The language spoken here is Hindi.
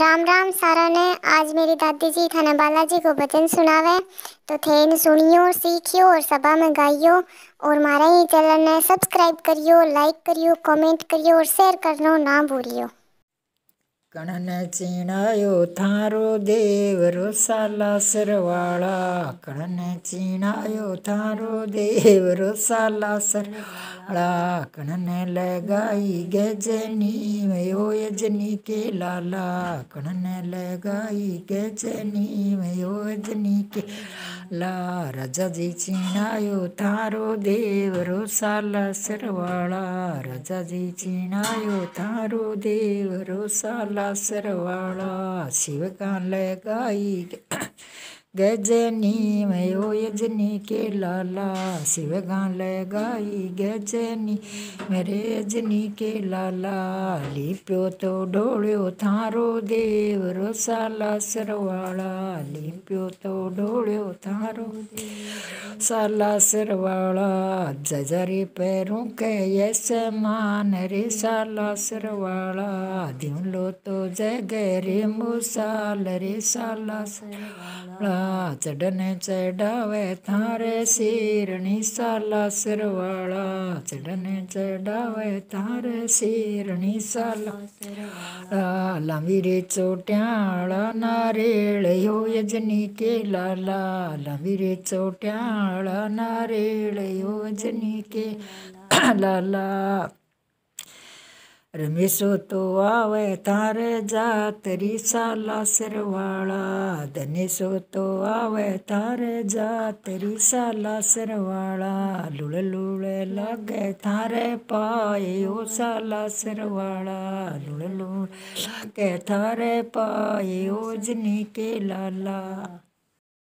राम राम सारा ने आज मेरी दादी जी थाना बालाजी को भजन सुनावे तो थे इन सुनियो सीखियो और सभा में गाइयो और मारा ही चैनल ने सब्सक्राइब करियो लाइक करियो कमेंट करियो और शेयर करना ना भूलियो कणन चीणायो थारो देव रो साला सरवाला कणन चीणायो थारो देव रो साला सरवाला कणन लगाई गजनी मयो यजनी के लाला कणन लगाई गजनी मयो यजनी के લાર રજાજી ચીણાયો તારો દેવરો સાલા સરવાળા રજાજી ચીણાયો તારો દેવરો સાલા સરવાળા શિવકાન લગાઈ ગજની जनी के लाला शिव गाल गाई गजनी मेरे जनी के लाला लिप्यो तो ढोलियो थारो देव रोसाला सरवाला लिप्यो तो ढोलियो थारो देव सला सरवाला जजरी पैरों के ऐसे मान रे सला सिरवाड़ा लो तो जय मुसाल रे सला सरवाला चढ़ने चढ़ावे थारे सिरणी सला सरवाला चढ़ने चढ़ावे थारे सिरणी सला लांबिरेचो ट्याळा नारेळ यो यजनी केला लांबिरेचो ट्याळा नारेळ ह्यो यजनी लाला रमेशो तो आवय जा जात रिसाला सरवाळा धनेशो तो आवय तार जात रिसाला सरवाळा लुळ लुळ लागे थारे पाय ओ साला सरवाळा लुळ लुळ लागे थारे पाय ओ जनी के लाला